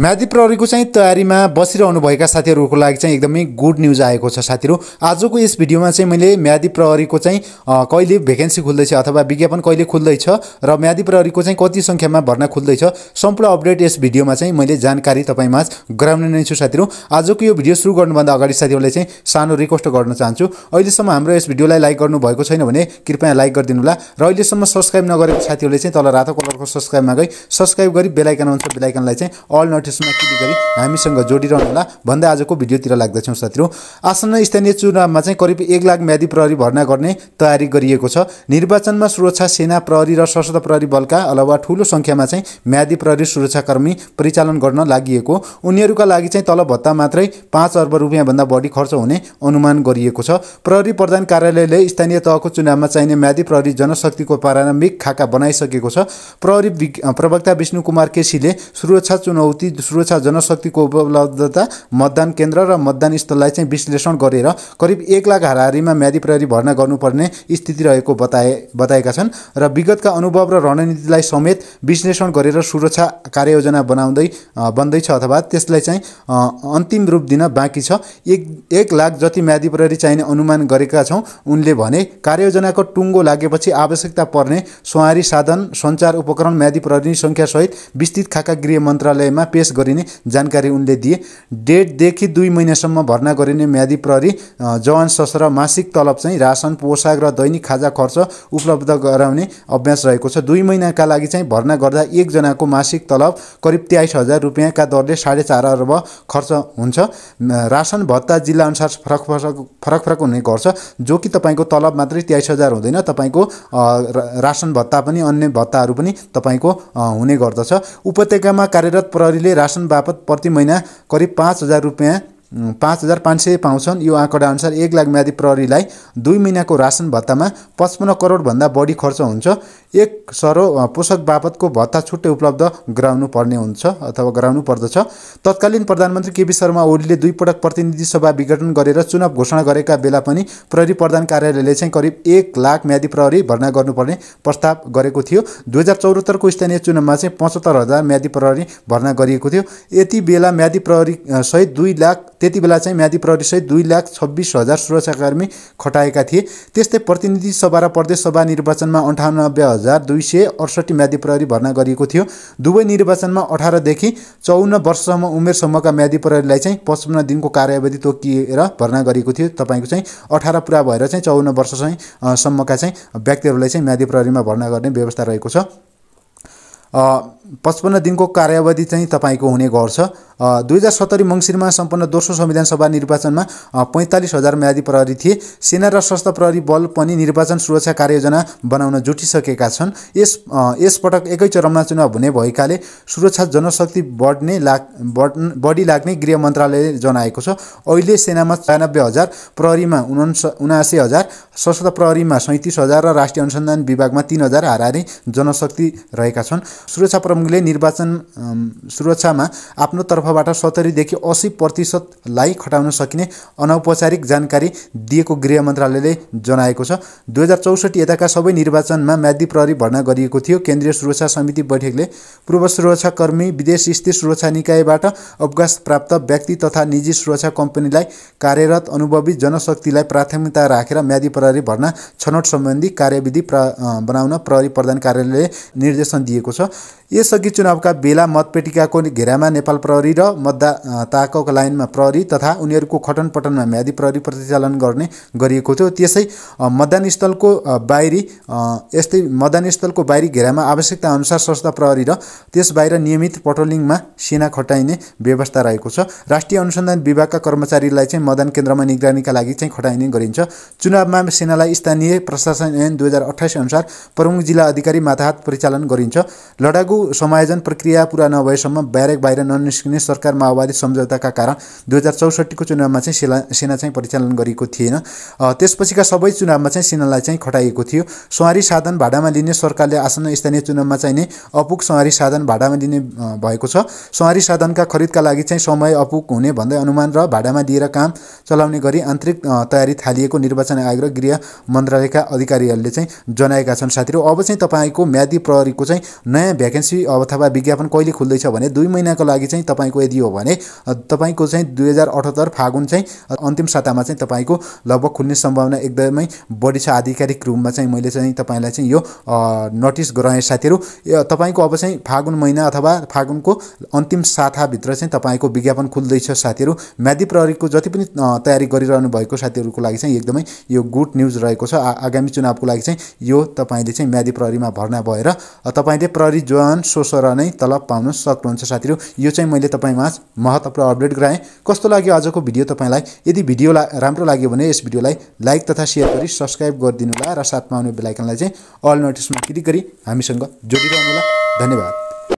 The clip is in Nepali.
म्यादी प्रहरीको चाहिँ तयारीमा बसिरहनुभएका साथीहरूको लागि चाहिँ एकदमै गुड न्युज आएको छ साथीहरू आजको यस भिडियोमा चाहिँ मैले म्यादी प्रहरीको चाहिँ कहिले भेकेन्सी खुल्दैछ अथवा विज्ञापन कहिले खुल्दैछ र म्यादी प्रहरीको चाहिँ कति सङ्ख्यामा भर्ना खुल्दैछ सम्पूर्ण अपडेट यस भिडियोमा चाहिँ मैले जानकारी तपाईँमा गराउने नै छु साथीहरू आजको यो भिडियो सुरु गर्नुभन्दा अगाडि साथीहरूलाई चाहिँ सानो रिक्वेस्ट गर्न चाहन्छु अहिलेसम्म हाम्रो यस भिडियोलाई लाइक गर्नुभएको छैन भने कृपया लाइक गरिदिनु होला र अहिलेसम्म सब्सक्राइब नगरेको साथीहरूले चाहिँ तल रातो कलरको सब्सक्राइबमा गई सब्सक्राइब गरी बेलायकन हुन्छ बेलायकनलाई चाहिँ अल नट ठेसुमा क्लिक गरी हामीसँग जोडिरहनु होला भन्दै आजको भिडियोतिर लाग्दछौँ साथीहरू आसन्न स्थानीय चुनावमा चाहिँ करिब एक लाख म्यादी प्रहरी भर्ना गर्ने तयारी गरिएको छ निर्वाचनमा सुरक्षा सेना प्रहरी र सशस्त्र प्रहरी बलका अलावा ठुलो सङ्ख्यामा चाहिँ म्यादी प्रहरी सुरक्षाकर्मी परिचालन गर्न लागि उनीहरूका लागि चाहिँ तल भत्ता मात्रै पाँच अर्ब रुपियाँभन्दा बढी खर्च हुने अनुमान गरिएको छ प्रहरी प्रधान कार्यालयले स्थानीय तहको चुनावमा चाहिने म्यादी प्रहरी जनशक्तिको प्रारम्भिक खाका बनाइसकेको छ प्रहरी प्रवक्ता विष्णु कुमार केसीले सुरक्षा चुनौती सुरक्षा जनशक्तिको उपलब्धता मतदान केन्द्र र मतदान स्थललाई चाहिँ विश्लेषण गरेर करिब एक लाख हाराहारीमा म्यादी प्रहरी भर्ना गर्नुपर्ने स्थिति रहेको बताए बताएका छन् र विगतका अनुभव र रणनीतिलाई समेत विश्लेषण गरेर सुरक्षा कार्ययोजना बनाउँदै बन्दैछ अथवा त्यसलाई चाहिँ अन्तिम रूप दिन बाँकी छ एक एक लाख जति म्यादी प्रहरी चाहिने अनुमान गरेका छौँ उनले भने कार्ययोजनाको टुङ्गो लागेपछि आवश्यकता पर्ने सवारी साधन सञ्चार उपकरण म्यादी प्रहरी सङ्ख्यासहित विस्तृत खाका गृह मन्त्रालयमा पेस पेस गरिने जानकारी उनले दिए डेढदेखि दुई महिनासम्म भर्ना गरिने म्यादी प्रहरी जवान सशस्त्र मासिक तलब चाहिँ राशन पोसाक र दैनिक खाजा खर्च उपलब्ध गराउने अभ्यास रहेको छ दुई महिनाका लागि चाहिँ भर्ना गर्दा एकजनाको मासिक तलब करिब तेइस हजार रुपियाँका दरले साढे चार अर्ब खर्च हुन्छ राशन भत्ता जिल्लाअनुसार फरक फरक फरक फरक हुने गर्छ जो कि तपाईँको तलब मात्रै तेइस हजार हुँदैन तपाईँको राशन भत्ता पनि अन्य भत्ताहरू पनि तपाईँको हुने गर्दछ उपत्यकामा कार्यरत प्रहरीले राशन बापत प्रति महिना करिब पाँच हजार रुपियाँ पाँच हजार पाँच सय पाउँछन् यो आँकडाअनुसार एक लाख म्यादी प्रहरीलाई दुई महिनाको रासन भत्तामा पचपन्न करोडभन्दा बढी खर्च हुन्छ एक सरो पोषक बापतको भत्ता छुट्टै उपलब्ध गराउनु पर्ने हुन्छ अथवा गराउनु पर्दछ तत्कालीन प्रधानमन्त्री केपी शर्मा ओलीले दुईपटक प्रतिनिधि सभा विघटन गरेर चुनाव घोषणा गरेका बेला पनि प्रहरी प्रधान कार्यालयले चाहिँ करिब एक लाख म्यादी प्रहरी भर्ना गर्नुपर्ने प्रस्ताव गरेको थियो दुई हजार चौहत्तरको स्थानीय चुनावमा चाहिँ पचहत्तर हजार म्यादी प्रहरी भर्ना गरिएको थियो यति बेला म्यादी प्रहरी सहित दुई लाख त्यति बेला चाहिँ म्यादी प्रहरीसहित दुई लाख छब्बिस हजार सुरक्षाकर्मी खटाएका थिए त्यस्तै प्रतिनिधि सभा र प्रदेश सभा निर्वाचनमा अन्ठानब्बे हजार दुई सय अडसट्ठी म्याधी प्रहरी भर्ना गरिएको थियो दुवै निर्वाचनमा अठारदेखि चौन्न वर्षसम्म उमेरसम्मका म्यादी प्रहरीलाई चाहिँ पचपन्न दिनको कार्यावधि तोकिएर भर्ना गरिएको थियो तपाईँको चाहिँ अठार पुरा भएर चाहिँ चौन्न वर्ष चाहिँ सम्मका चाहिँ व्यक्तिहरूलाई चाहिँ म्यादी प्रहरीमा भर्ना गर्ने व्यवस्था रहेको छ पचपन्न दिनको कार्यावधि चाहिँ तपाईँको हुने गर्छ दुई हजार सत्तरी मङ्सिरमा सम्पन्न दोस्रो संविधान सभा निर्वाचनमा पैँतालिस हजार म्यादी प्रहरी थिए सेना र सशस्त्र प्रहरी बल पनि निर्वाचन सुरक्षा कार्ययोजना बनाउन जुटिसकेका छन् यस यसपटक एकै चरणमा चुनाव हुने भएकाले सुरक्षा जनशक्ति बढ्ने लाग बढ बढी लाग्ने गृह मन्त्रालयले जनाएको छ अहिले सेनामा छयानब्बे हजार प्रहरीमा उनास उनासी हजार सशस्त्र प्रहरीमा सैँतिस हजार र राष्ट्रिय अनुसन्धान विभागमा तिन हजार हाराहारी जनशक्ति रहेका छन् सुरक्षा प्रमुखले निर्वाचन सुरक्षामा आफ्नो तर्फबाट सत्तरीदेखि असी प्रतिशतलाई खटाउन सकिने अनौपचारिक जानकारी दिएको गृह मन्त्रालयले जनाएको छ दुई हजार चौसठी यताका सबै निर्वाचनमा म्यादी प्रहरी भर्ना गरिएको थियो केन्द्रीय सुरक्षा समिति बैठकले पूर्व सुरक्षाकर्मी विदेश स्थित सुरक्षा निकायबाट अवकाश प्राप्त व्यक्ति तथा निजी सुरक्षा कम्पनीलाई कार्यरत अनुभवी जनशक्तिलाई प्राथमिकता राखेर म्यादी प्रहरी भर्ना छनौट सम्बन्धी कार्यविधि बनाउन प्रहरी प्रधान कार्यालयले निर्देशन दिएको छ यसअघि चुनावका बेला मतपेटिकाको घेरामा नेपाल प्रहरी र मतदाताको लाइनमा प्रहरी तथा उनीहरूको खटन पटनमा म्यादी प्रहरी परिचालन गर्ने गरिएको थियो त्यसै मतदानस्थलको बाहिरी यस्तै मतदानस्थलको बाहिरी घेरामा आवश्यकता अनुसार स्वस्थ प्रहरी र त्यस बाहिर नियमित पट्रोलिङमा सेना खटाइने व्यवस्था रहेको छ राष्ट्रिय अनुसन्धान विभागका कर्मचारीलाई चाहिँ मतदान केन्द्रमा निगरानीका लागि चाहिँ खटाइने गरिन्छ चुनावमा सेनालाई स्थानीय प्रशासन ऐन दुई हजार अठाइस अनुसार प्रमुख जिल्ला अधिकारी माताहात परिचालन गरिन्छ लडाकु समायोजन प्रक्रिया पुरा नभएसम्म ब्यारेक बाहिर ननिस्किने सरकार माओवादी सम्झौताका कारण दुई हजार चौसठीको चुनावमा चाहिँ सेना सेना चाहिँ परिचालन गरेको थिएन त्यसपछिका सबै चुनावमा चाहिँ सेनालाई चाहिँ खटाइएको थियो सवारी साधन भाडामा लिने सरकारले आसन्न स्थानीय चुनावमा चाहिँ चाहिने अपुक सवारी साधन भाडामा लिने भएको छ सवारी साधनका खरिदका लागि चाहिँ समय अपुग हुने भन्दै अनुमान र भाडामा दिएर काम चलाउने गरी आन्तरिक तयारी थालिएको निर्वाचन आयोग र गृह मन्त्रालयका अधिकारीहरूले चाहिँ जनाएका छन् साथीहरू अब चाहिँ तपाईँको म्यादी प्रहरीको चाहिँ नयाँ भ्याकेन्सी भ्याकेन्सी अथवा विज्ञापन कहिले खुल्दैछ भने दुई महिनाको लागि चाहिँ तपाईँको यदि हो भने तपाईँको चाहिँ दुई हजार अठहत्तर फागुन चाहिँ अन्तिम सातामा चाहिँ तपाईँको लगभग खुल्ने सम्भावना एकदमै बढी छ आधिकारिक रूपमा चाहिँ मैले चाहिँ तपाईँलाई चाहिँ यो नोटिस गराएँ साथीहरू तपाईँको अब चाहिँ फागुन महिना अथवा फागुनको अन्तिम साताभित्र चाहिँ तपाईँको विज्ञापन खुल्दैछ साथीहरू म्यादी प्रहरीको जति पनि तयारी गरिरहनु भएको साथीहरूको लागि चाहिँ एकदमै यो गुड न्युज रहेको छ आगामी चुनावको लागि चाहिँ यो तपाईँले चाहिँ म्यादी प्रहरीमा भर्ना भएर तपाईँले प्रहरी जवान वान सोसर नै तलब पाउन सक्नुहुन्छ साथीहरू यो चाहिँ मैले तपाईँमा महत्त्वपूर्ण अपडेट गराएँ कस्तो लाग्यो आजको भिडियो तपाईँलाई यदि भिडियो राम्रो लाग्यो भने यस भिडियोलाई लाइक तथा सेयर गरी सब्सक्राइब गरिदिनु होला र साथमा आउने बेलायकनलाई चाहिँ अल नोटिसमा क्लिक गरी हामीसँग जोडिरहनु होला धन्यवाद